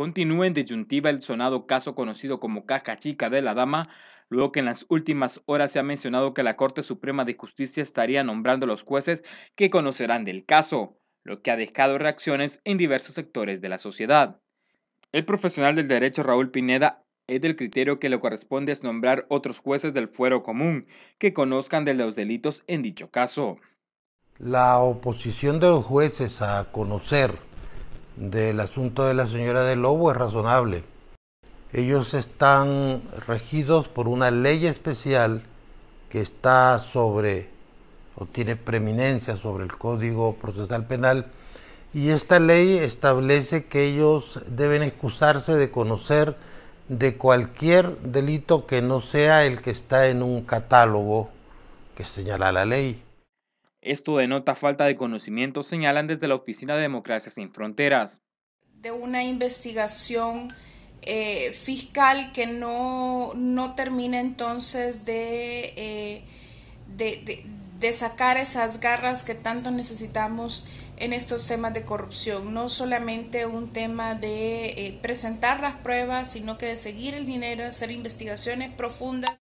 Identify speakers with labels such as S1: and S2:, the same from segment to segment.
S1: Continúa en disyuntiva el sonado caso conocido como Caja Chica de la Dama, luego que en las últimas horas se ha mencionado que la Corte Suprema de Justicia estaría nombrando los jueces que conocerán del caso, lo que ha dejado reacciones en diversos sectores de la sociedad. El profesional del derecho Raúl Pineda es del criterio que le corresponde es nombrar otros jueces del fuero común que conozcan de los delitos en dicho caso.
S2: La oposición de los jueces a conocer del asunto de la señora de Lobo es razonable. Ellos están regidos por una ley especial que está sobre o tiene preeminencia sobre el Código Procesal Penal y esta ley establece que ellos deben excusarse de conocer de cualquier delito que no sea el que está en un catálogo que señala la ley.
S1: Esto denota falta de conocimiento, señalan desde la Oficina de Democracia Sin Fronteras.
S3: De una investigación eh, fiscal que no, termina entonces eh, de, de, sacar esas garras que tanto necesitamos en estos temas de corrupción. No solamente un tema de eh, presentar las pruebas, sino que de seguir el dinero, hacer investigaciones profundas.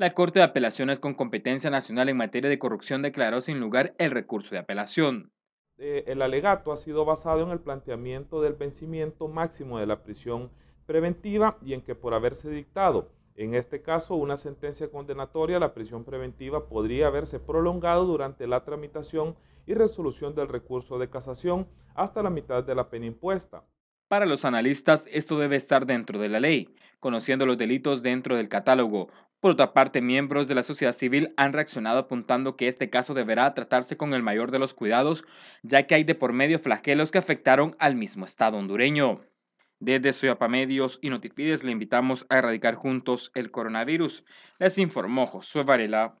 S1: La Corte de Apelaciones con competencia nacional en materia de corrupción declaró sin lugar el recurso de apelación.
S4: Eh, el alegato ha sido basado en el planteamiento del vencimiento máximo de la prisión preventiva y en que por haberse dictado, en este caso, una sentencia condenatoria, la prisión preventiva podría haberse prolongado durante la tramitación y resolución del recurso de casación hasta la mitad de la pena impuesta.
S1: Para los analistas, esto debe estar dentro de la ley, conociendo los delitos dentro del catálogo por otra parte, miembros de la sociedad civil han reaccionado apuntando que este caso deberá tratarse con el mayor de los cuidados, ya que hay de por medio flagelos que afectaron al mismo Estado hondureño. Desde Soyapamedios y Notifides le invitamos a erradicar juntos el coronavirus. Les informó Josué Varela.